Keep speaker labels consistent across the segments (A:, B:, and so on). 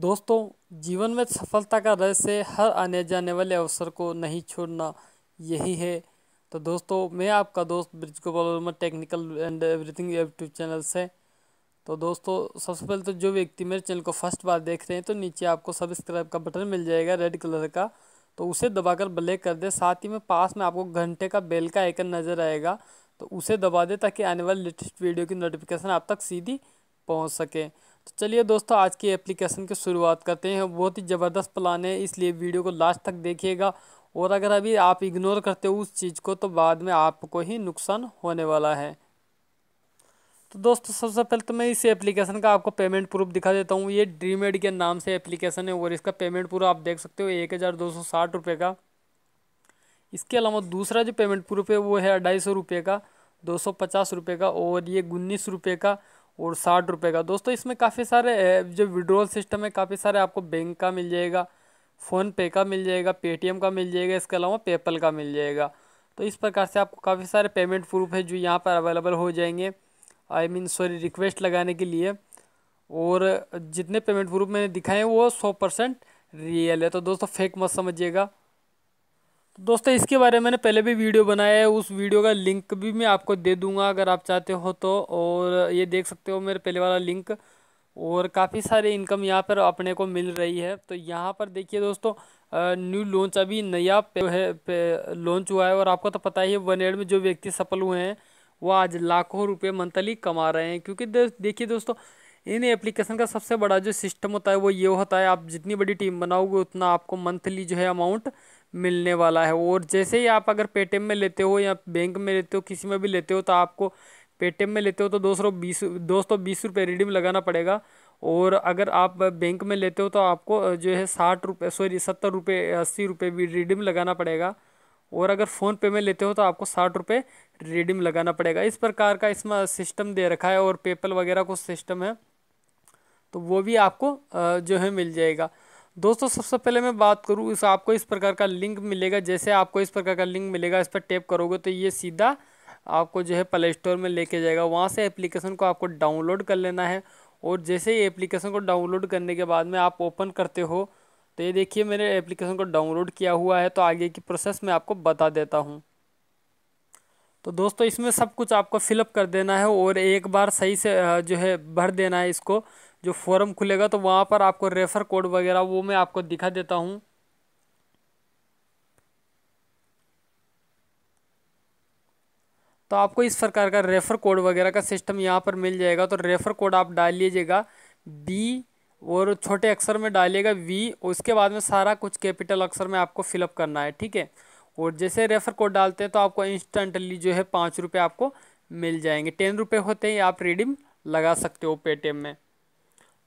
A: दोस्तों जीवन में सफलता का रहस्य हर आने जाने वाले अवसर को नहीं छोड़ना यही है तो दोस्तों मैं आपका दोस्त Brij Gopal Verma technical and everything YouTube channel से तो दोस्तों सबसे पहले तो जो व्यक्ति मेरे चैनल को फर्स्ट बार देख रहे हैं तो नीचे आपको सब्सक्राइब का बटन मिल जाएगा रेड कलर का तो उसे दबाकर ब्लैक कर दे साथ ही में पास में आपको घंटे का बेल का आइकन नज़र आएगा तो उसे दबा दे ताकि आने वाली लेटेस्ट वीडियो की नोटिफिकेशन आप तक सीधी पहुंच सके तो चलिए दोस्तों आज की एप्लीकेशन की शुरुआत करते हैं बहुत ही ज़बरदस्त प्लान है इसलिए वीडियो को लास्ट तक देखिएगा और अगर अभी आप इग्नोर करते हो उस चीज़ को तो बाद में आपको ही नुकसान होने वाला है तो दोस्तों सबसे पहले तो मैं इस एप्लीकेशन का आपको पेमेंट प्रूफ दिखा देता हूँ ये ड्रीमेड के नाम से एप्लीकेशन है और इसका पेमेंट प्रूफ आप देख सकते हो एक हज़ार दो सौ साठ रुपये का इसके अलावा दूसरा जो पेमेंट प्रूफ है वो है अढ़ाई सौ रुपये का दो सौ पचास रुपये का और ये उन्नीस रुपये का और साठ रुपये का दोस्तों इसमें काफ़ी सारे जो विड्रोल सिस्टम है काफ़ी सारे आपको बैंक का मिल जाएगा फ़ोनपे का मिल जाएगा पेटीएम का मिल जाएगा इसके अलावा पेपल का मिल जाएगा तो इस प्रकार से आपको काफ़ी सारे पेमेंट प्रूफ है जो यहाँ पर अवेलेबल हो जाएंगे आई मीन सॉरी रिक्वेस्ट लगाने के लिए और जितने पेमेंट प्रूफ मैंने दिखाए हैं वो सौ परसेंट रियल है तो दोस्तों फेक मत समझिएगा दोस्तों इसके बारे में मैंने पहले भी वीडियो बनाया है उस वीडियो का लिंक भी मैं आपको दे दूंगा अगर आप चाहते हो तो और ये देख सकते हो मेरे पहले वाला लिंक और काफ़ी सारे इनकम यहाँ पर अपने को मिल रही है तो यहाँ पर देखिए दोस्तों न्यू लॉन्च अभी नया पे है पे लॉन्च हुआ है और आपको तो पता ही है वन एड में जो व्यक्ति सफल हुए हैं वो आज लाखों रुपए मंथली कमा रहे हैं क्योंकि देखिए दोस्तों इन एप्लीकेशन का सबसे बड़ा जो सिस्टम होता है वो ये होता है आप जितनी बड़ी टीम बनाओगे उतना आपको मंथली जो है अमाउंट मिलने वाला है और जैसे ही आप अगर पेटीएम में लेते हो या बैंक में लेते हो किसी में भी लेते हो तो आपको पेटीएम में लेते हो तो दो सौ बीस दो सौ बीस रुपये रिडीम लगाना पड़ेगा और अगर आप बैंक में लेते हो तो आपको जो है साठ रुपये सॉरी सत्तर रुपये अस्सी रुपये भी रिडीम लगाना पड़ेगा और अगर फ़ोन पे में लेते हो तो आपको साठ रुपये रिडीम लगाना पड़ेगा इस प्रकार का इसमें सिस्टम दे रखा है और पेपल वगैरह को सिस्टम है तो वो भी आपको जो है मिल जाएगा दोस्तों सबसे सब पहले मैं बात करूँ इस आपको इस प्रकार का लिंक मिलेगा जैसे आपको इस प्रकार का लिंक मिलेगा इस पर टैप करोगे तो ये सीधा आपको जो है प्ले स्टोर में लेके जाएगा वहाँ से एप्लीकेशन को आपको डाउनलोड कर लेना है और जैसे ही एप्लीकेशन को डाउनलोड करने के बाद में आप ओपन करते हो तो ये देखिए मैंने एप्लीकेशन को डाउनलोड किया हुआ है तो आगे की प्रोसेस मैं आपको बता देता हूँ तो दोस्तों इसमें सब कुछ आपको फिलअप कर देना है और एक बार सही से जो है भर देना है इसको जो फॉर्म खुलेगा तो वहाँ पर आपको रेफर कोड वगैरह वो मैं आपको दिखा देता हूँ तो आपको इस प्रकार का रेफर कोड वगैरह का सिस्टम यहाँ पर मिल जाएगा तो रेफर कोड आप डाल लीजिएगा बी और छोटे अक्षर में डालिएगा वी उसके बाद में सारा कुछ कैपिटल अक्षर में आपको फिलअप करना है ठीक है और जैसे रेफर कोड डालते हैं तो आपको इंस्टेंटली जो है पाँच रुपये आपको मिल जाएंगे टेन रुपये होते ही आप रिडीम लगा सकते हो पेटीएम में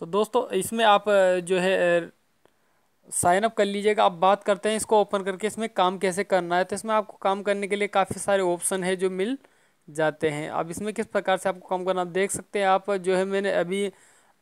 A: तो दोस्तों इसमें आप जो है साइन अप कर लीजिएगा आप बात करते हैं इसको ओपन करके इसमें काम कैसे करना है तो इसमें आपको काम करने के लिए काफ़ी सारे ऑप्शन है जो मिल जाते हैं अब इसमें किस प्रकार से आपको काम करना देख सकते हैं आप जो है मैंने अभी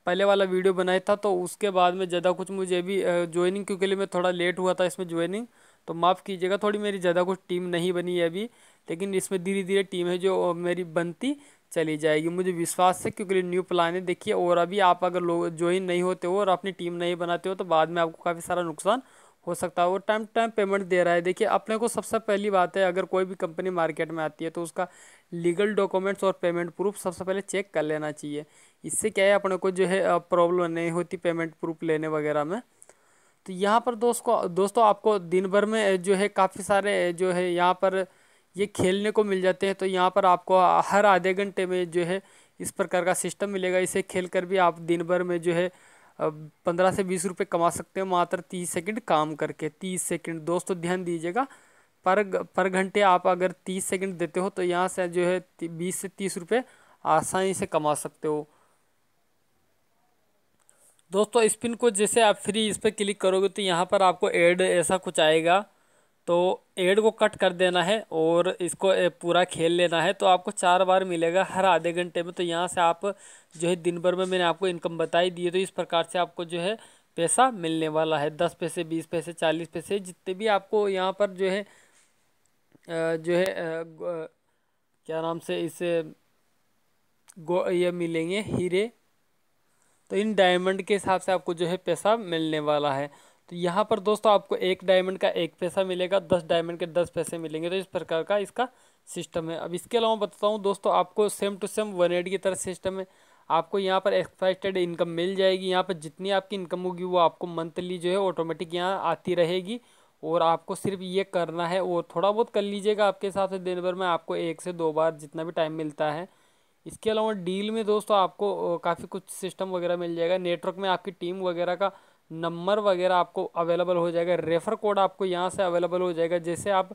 A: पहले वाला वीडियो बनाया था तो उसके बाद में ज़्यादा कुछ मुझे अभी ज्वाइनिंग क्योंकि लिए मैं थोड़ा लेट हुआ था इसमें ज्वाइनिंग तो माफ़ कीजिएगा थोड़ी मेरी ज़्यादा कुछ टीम नहीं बनी है अभी लेकिन इसमें धीरे धीरे टीम है जो मेरी बनती चली जाएगी मुझे विश्वास है क्योंकि न्यू प्लान है देखिए और अभी आप अगर लोग ज्वाइन नहीं होते हो और अपनी टीम नहीं बनाते हो तो बाद में आपको काफ़ी सारा नुकसान हो सकता है और टाइम टाइम पेमेंट दे रहा है देखिए अपने को सबसे पहली बात है अगर कोई भी कंपनी मार्केट में आती है तो उसका लीगल डॉक्यूमेंट्स और पेमेंट प्रूफ सबसे पहले चेक कर लेना चाहिए इससे क्या है अपने को जो है प्रॉब्लम नहीं होती पेमेंट प्रूफ लेने वगैरह में तो यहाँ पर दोस्तों दोस्तों आपको दिन भर में जो है काफ़ी सारे जो है यहाँ पर ये खेलने को मिल जाते हैं तो यहाँ पर आपको हर आधे घंटे में जो है इस प्रकार का सिस्टम मिलेगा इसे खेल कर भी आप दिन भर में जो है पंद्रह से बीस रुपये कमा सकते हैं मात्र तीस सेकंड काम करके तीस सेकंड दोस्तों ध्यान दीजिएगा पर पर घंटे आप अगर तीस सेकंड देते हो तो यहाँ से जो है बीस से तीस रुपये आसानी से कमा सकते हो दोस्तों स्पिन को जैसे आप फ्री इस पर क्लिक करोगे तो यहाँ पर आपको एड ऐसा कुछ आएगा तो एड को कट कर देना है और इसको पूरा खेल लेना है तो आपको चार बार मिलेगा हर आधे घंटे में तो यहाँ से आप जो है दिन भर में मैंने आपको इनकम बताई दी है तो इस प्रकार से आपको जो है पैसा मिलने वाला है दस पैसे बीस पैसे चालीस पैसे जितने भी आपको यहाँ पर जो है जो है क्या नाम से इसे गो ये मिलेंगे हीरे तो इन डायमंड के हिसाब से आपको जो है पैसा मिलने वाला है तो यहाँ पर दोस्तों आपको एक डायमंड का एक पैसा मिलेगा दस डायमंड के दस पैसे मिलेंगे तो इस प्रकार का इसका सिस्टम है अब इसके अलावा बताता हूँ दोस्तों आपको same to same one ad की तरह सिस्टम है आपको यहाँ पर एक्सपेक्टेड इनकम मिल जाएगी यहाँ पर जितनी आपकी इनकम होगी वो आपको मंथली जो है ऑटोमेटिक यहाँ आती रहेगी और आपको सिर्फ ये करना है और थोड़ा बहुत कर लीजिएगा आपके हिसाब से दिन भर में आपको एक से दो बार जितना भी टाइम मिलता है इसके अलावा डील में दोस्तों आपको काफ़ी कुछ सिस्टम वगैरह मिल जाएगा नेटवर्क में आपकी टीम वगैरह का नंबर वगैरह आपको अवेलेबल हो जाएगा रेफ़र कोड आपको यहाँ से अवेलेबल हो जाएगा जैसे आप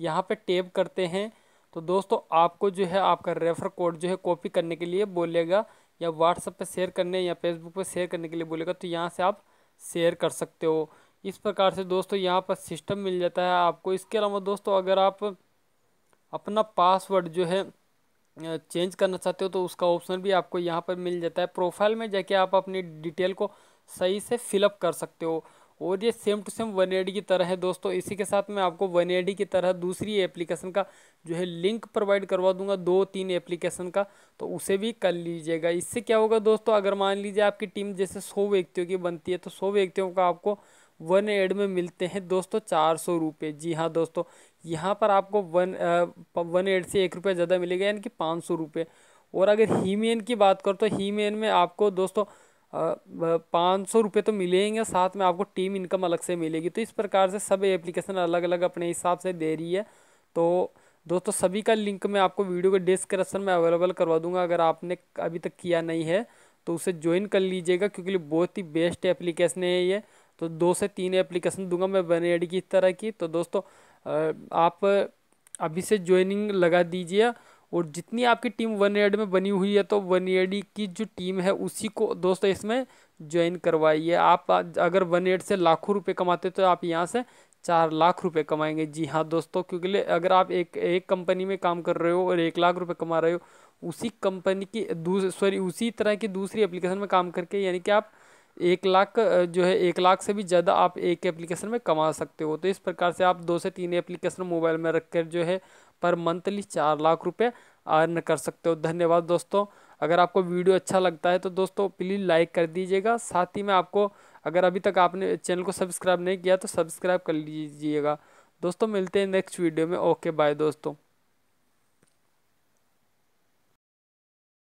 A: यहाँ पे टेप करते हैं तो दोस्तों आपको जो है आपका रेफ़र कोड जो है कॉपी करने के लिए बोलेगा या व्हाट्सएप पे शेयर करने या फेसबुक पे शेयर करने के लिए बोलेगा तो यहाँ से आप शेयर कर सकते हो इस प्रकार से दोस्तों यहाँ पर सिस्टम मिल जाता है आपको इसके अलावा दोस्तों अगर आप अपना पासवर्ड जो है चेंज करना चाहते हो तो उसका ऑप्शन भी आपको यहाँ पर मिल जाता है प्रोफाइल में जाके आप अपनी डिटेल को सही से फिलअप कर सकते हो और ये सेम टू सेम वन की तरह है दोस्तों इसी के साथ मैं आपको वन की तरह दूसरी एप्लीकेशन का जो है लिंक प्रोवाइड करवा दूंगा दो तीन एप्लीकेशन का तो उसे भी कर लीजिएगा इससे क्या होगा दोस्तों अगर मान लीजिए आपकी टीम जैसे सौ व्यक्तियों की बनती है तो सौ व्यक्तियों का आपको वन एड में मिलते हैं दोस्तों चार सौ रुपये जी हाँ दोस्तों यहाँ पर आपको वन आ, वन एड से एक रुपये ज़्यादा मिलेगा यानी कि पाँच सौ रुपये और अगर हीमेन की बात करो तो हीमेन में आपको दोस्तों पाँच सौ रुपये तो मिलेंगे साथ में आपको टीम इनकम अलग से मिलेगी तो इस प्रकार से सब एप्लीकेशन अलग अलग अपने हिसाब से दे रही है तो दोस्तों सभी का लिंक मैं आपको वीडियो के डिस्क्रिप्शन में अवेलेबल करवा दूंगा अगर आपने अभी तक किया नहीं है तो उसे ज्वाइन कर लीजिएगा क्योंकि बहुत ही बेस्ट एप्लीकेशन है ये तो दो से तीन एप्लीकेशन दूंगा मैं बने की इस तरह की तो दोस्तों आप अभी से ज्वाइनिंग लगा दीजिए और जितनी आपकी टीम वन एड में बनी हुई है तो वन एड की जो टीम है उसी को दोस्तों इसमें ज्वाइन करवाइए आप अगर वन एड से लाखों रुपए कमाते तो आप यहाँ से चार लाख रुपए कमाएंगे जी हाँ दोस्तों क्योंकि अगर आप एक एक कंपनी में काम कर रहे हो और एक लाख रुपए कमा रहे हो उसी कंपनी की सॉरी उसी तरह की दूसरी एप्लीकेशन में काम करके यानी कि आप एक लाख जो है एक लाख से भी ज़्यादा आप एक एप्लीकेशन में कमा सकते हो तो इस प्रकार से आप दो से तीन एप्लीकेशन मोबाइल में रख कर जो है पर मंथली चार लाख रुपये अर्न कर सकते हो धन्यवाद दोस्तों अगर आपको वीडियो अच्छा लगता है तो दोस्तों प्लीज़ लाइक कर दीजिएगा साथ ही में आपको अगर अभी तक आपने चैनल को सब्सक्राइब नहीं किया तो सब्सक्राइब कर लीजिएगा दोस्तों मिलते हैं नेक्स्ट वीडियो में ओके बाय दोस्तों